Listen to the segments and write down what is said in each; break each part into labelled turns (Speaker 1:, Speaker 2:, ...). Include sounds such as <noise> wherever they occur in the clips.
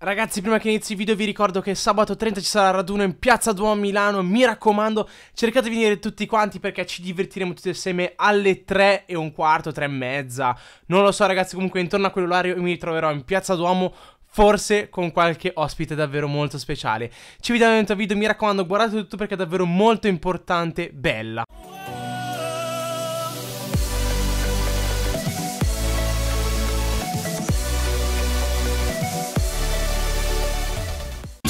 Speaker 1: Ragazzi prima che inizi il video vi ricordo che sabato 30 ci sarà il raduno in piazza Duomo Milano Mi raccomando cercate di venire tutti quanti perché ci divertiremo tutti assieme alle 3 e un quarto, 3 e mezza Non lo so ragazzi comunque intorno a quell'orario mi ritroverò in piazza Duomo Forse con qualche ospite davvero molto speciale Ci vediamo nel video mi raccomando guardate tutto perché è davvero molto importante, bella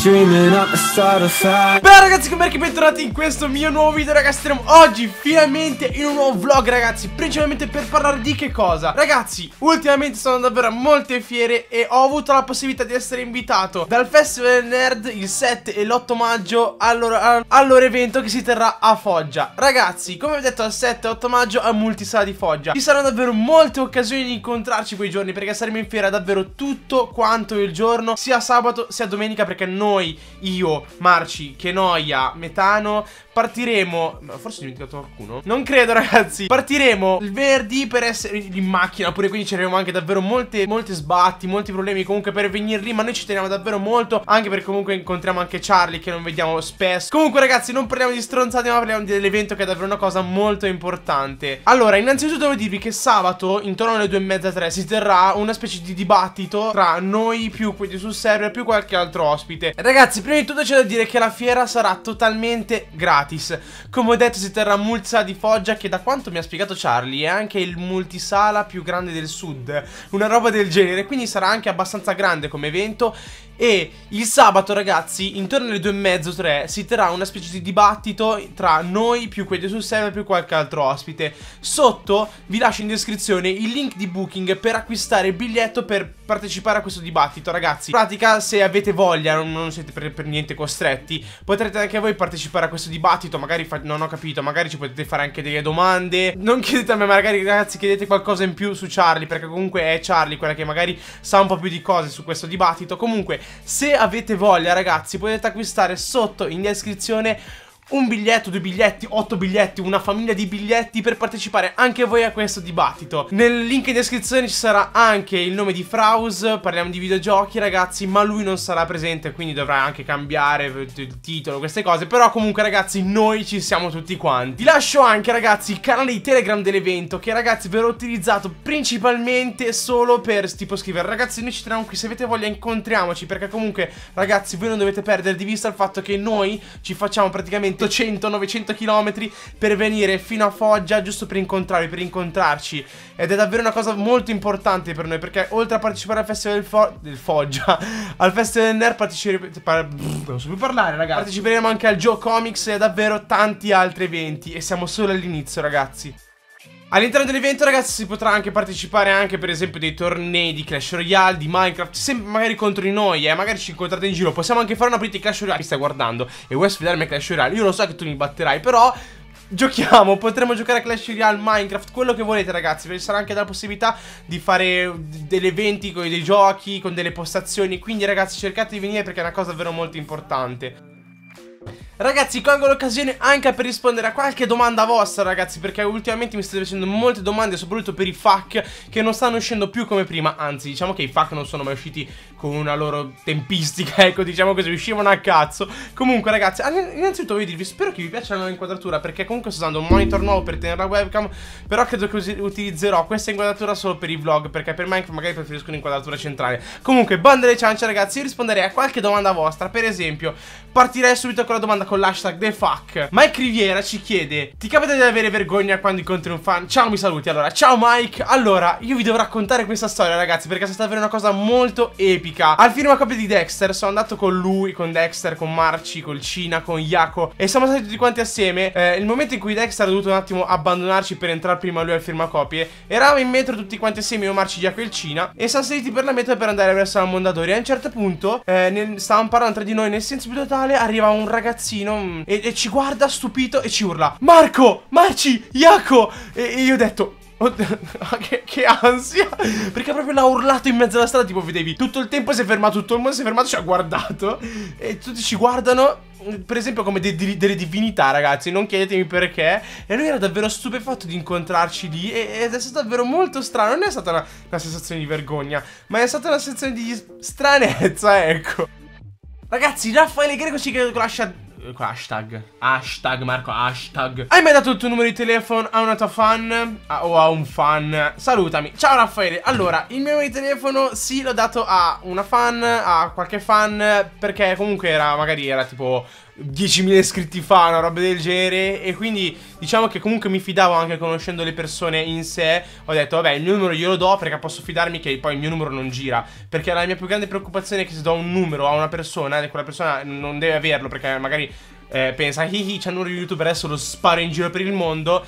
Speaker 1: Beh ragazzi come ben bentornati in questo mio nuovo video ragazzi Stiamo oggi finalmente in un nuovo vlog ragazzi Principalmente per parlare di che cosa Ragazzi ultimamente sono davvero a molte fiere E ho avuto la possibilità di essere invitato Dal Festival Nerd il 7 e l'8 maggio All'ora all evento che si terrà a Foggia Ragazzi come ho detto al 7 e 8 maggio a Multisala di Foggia Ci saranno davvero molte occasioni di incontrarci quei giorni Perché saremo in fiera davvero tutto quanto il giorno Sia sabato sia domenica perché non noi, io, Marci, Che Noia, Metano, partiremo... Forse ho dimenticato qualcuno? Non credo <laughs> ragazzi, partiremo il verdi per essere in macchina, pure quindi ci avremo anche davvero molte, molte sbatti, molti problemi comunque per venire lì, ma noi ci teniamo davvero molto, anche perché comunque incontriamo anche Charlie che non vediamo spesso. Comunque ragazzi, non parliamo di stronzate, ma parliamo dell'evento che è davvero una cosa molto importante. Allora, innanzitutto devo dirvi che sabato, intorno alle due e mezza tre, si terrà una specie di dibattito tra noi più quelli sul server più qualche altro ospite. Ragazzi, prima di tutto c'è da dire che la fiera sarà totalmente gratis. Come ho detto si terrà Mulza di Foggia che da quanto mi ha spiegato Charlie è anche il multisala più grande del sud. Una roba del genere, quindi sarà anche abbastanza grande come evento e il sabato ragazzi intorno alle due e mezzo 3 si terrà una specie di dibattito tra noi più quelli sul server più qualche altro ospite sotto vi lascio in descrizione il link di booking per acquistare il biglietto per partecipare a questo dibattito, ragazzi. In pratica, se avete voglia, non, non siete per, per, niente costretti, potrete anche voi partecipare a questo dibattito. Magari non ho capito, magari ci potete fare anche delle domande. Non chiedete a me, magari, ragazzi, chiedete qualcosa in più su Charlie, perché comunque è Charlie quella che magari sa un po' più di cose su questo dibattito. Comunque, se avete voglia, ragazzi, potete acquistare sotto in descrizione un biglietto, due biglietti, otto biglietti, una famiglia di biglietti per partecipare anche voi a questo dibattito. Nel link in descrizione ci sarà anche il nome di Fraus, parliamo di videogiochi ragazzi, ma lui non sarà presente quindi dovrà anche cambiare il titolo, queste cose, però comunque ragazzi noi ci siamo tutti quanti. Lascio anche ragazzi il canale di Telegram dell'evento che ragazzi verrà utilizzato principalmente solo per tipo scrivere ragazzi noi ci troviamo qui, se avete voglia incontriamoci perché comunque ragazzi voi non dovete perdere di vista il fatto che noi ci facciamo praticamente 800, 900 km per venire fino a Foggia giusto per incontrarvi, per incontrarci. Ed è davvero una cosa molto importante per noi perché oltre a partecipare al Festival del, Fo del Foggia, <laughs> al Festival del Nerd parteciperemo... So più parlare, ragazzi. parteciperemo anche al Joe Comics e a davvero tanti altri eventi e siamo solo all'inizio ragazzi. All'interno dell'evento ragazzi si potrà anche partecipare anche per esempio dei tornei di Clash Royale, di Minecraft, sempre magari contro di noi, eh, magari ci incontrate in giro, possiamo anche fare una partita di Clash Royale, mi stai guardando e vuoi sfidarmi a Clash Royale, io lo so che tu mi batterai però giochiamo, potremmo giocare a Clash Royale, Minecraft, quello che volete ragazzi, vi sarà anche la possibilità di fare degli eventi con dei giochi, con delle postazioni, quindi ragazzi cercate di venire perché è una cosa davvero molto importante. Ragazzi colgo l'occasione anche per rispondere a qualche domanda vostra ragazzi Perché ultimamente mi state facendo molte domande soprattutto per i FAC Che non stanno uscendo più come prima Anzi diciamo che i FAC non sono mai usciti con una loro tempistica <laughs> Ecco diciamo così uscivano a cazzo Comunque ragazzi ah, innanzitutto voglio dirvi spero che vi piaccia la nuova inquadratura Perché comunque sto usando un monitor nuovo per tenere la webcam Però credo che utilizzerò questa inquadratura solo per i vlog Perché per Minecraft magari preferisco un'inquadratura centrale Comunque bande le ciance ragazzi Io risponderei a qualche domanda vostra Per esempio partirei subito con la domanda con l'hashtag The Fuck. Mike Riviera ci chiede: Ti capita di avere vergogna quando incontri un fan? Ciao, mi saluti. Allora, ciao Mike. Allora, io vi devo raccontare questa storia, ragazzi, perché è stata davvero una cosa molto epica. Al film a copia di Dexter sono andato con lui, con Dexter, con Marci, con Cina, con Iaco. E siamo stati tutti quanti assieme. Eh, il momento in cui Dexter ha dovuto un attimo abbandonarci per entrare prima lui al firmacopie. Eravamo in metro tutti quanti assieme, io, Marci, Iaco e il Cina. E siamo saliti per la metro per andare verso la Mondadori. E a un certo punto, eh, nel, stavamo parlando tra di noi nel senso più totale, arriva un ragazzino ragazzino mm, e, e ci guarda stupito e ci urla Marco, Marci, Iaco e, e io ho detto <laughs> che, che, ansia Perché proprio l'ha urlato in mezzo alla strada Tipo vedevi tutto il tempo si è fermato Tutto il mondo si è fermato Ci ha guardato E tutti ci guardano per esempio come de de delle divinità ragazzi non chiedetemi perché e lui era davvero stupefatto di incontrarci lì e ed è stato davvero molto strano non è stata una, una sensazione di vergogna ma è stata una sensazione di stranezza <laughs> ecco ragazzi Raffaele Greco ci lascia Ecco, hashtag. Hashtag, Marco, hashtag. Hai mai dato il tuo numero di telefono a una tua fan? A, o a un fan? Salutami. Ciao Raffaele. Allora, il mio numero di telefono sì l'ho dato a una fan, a qualche fan, perché comunque era, magari era tipo 10.000 iscritti fa, una roba del genere. E quindi diciamo che comunque mi fidavo anche conoscendo le persone in sé. Ho detto, vabbè, il mio numero glielo do perché posso fidarmi che poi il mio numero non gira. Perché la mia più grande preoccupazione è che se do un numero a una persona, e quella persona non deve averlo perché magari eh, pensa, hihi, c'è un numero di youtuber, adesso lo sparo in giro per il mondo.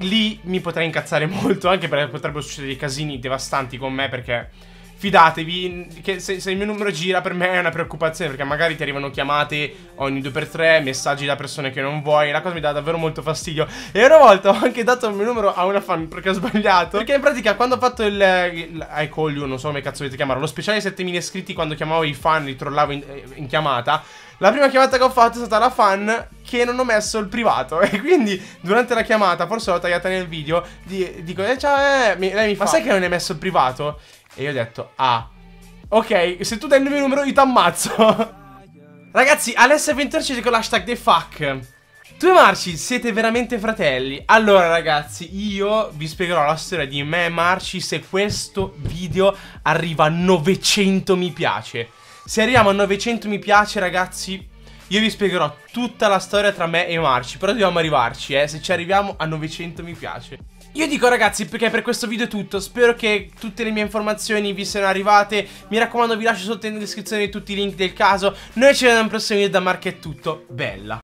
Speaker 1: Lì mi potrei incazzare <laughs> molto, anche perché potrebbero succedere dei casini devastanti con me perché fidatevi che se, se, il mio numero gira per me è una preoccupazione perché magari ti arrivano chiamate ogni 2x3, messaggi da persone che non vuoi, la cosa mi dà davvero molto fastidio. E una volta <laughs> ho anche dato il mio numero a una fan perché ho sbagliato, perché in pratica quando ho fatto il, il I call you, non so come cazzo volete chiamarlo, lo speciale 7000 iscritti quando chiamavo i fan, li trollavo in, eh, in chiamata, la prima chiamata che ho fatto è stata la fan che non ho messo il privato. <laughs> E quindi durante la chiamata, forse l'ho tagliata nel video, di, dico, eh, ciao, eh, mi, lei mi fa, ma sai che non hai messo il privato? E io ho detto, ah, ok, se tu dai il mio numero io ti ammazzo. <laughs> Ragazzi, Alessia Ventorcesi con l'hashtag The Fuck. Tu e Marci siete veramente fratelli? Allora ragazzi, io vi spiegherò la storia di me e Marci se questo video arriva a 900 mi piace. Se arriviamo a 900 mi piace ragazzi, io vi spiegherò tutta la storia tra me e Marci, però dobbiamo arrivarci, eh, se ci arriviamo a 900 mi piace. Io dico ragazzi perché per questo video è tutto, spero che tutte le mie informazioni vi siano arrivate, mi raccomando vi lascio sotto in descrizione tutti i link del caso, noi ci vediamo al prossimo video da Mark è tutto, bella!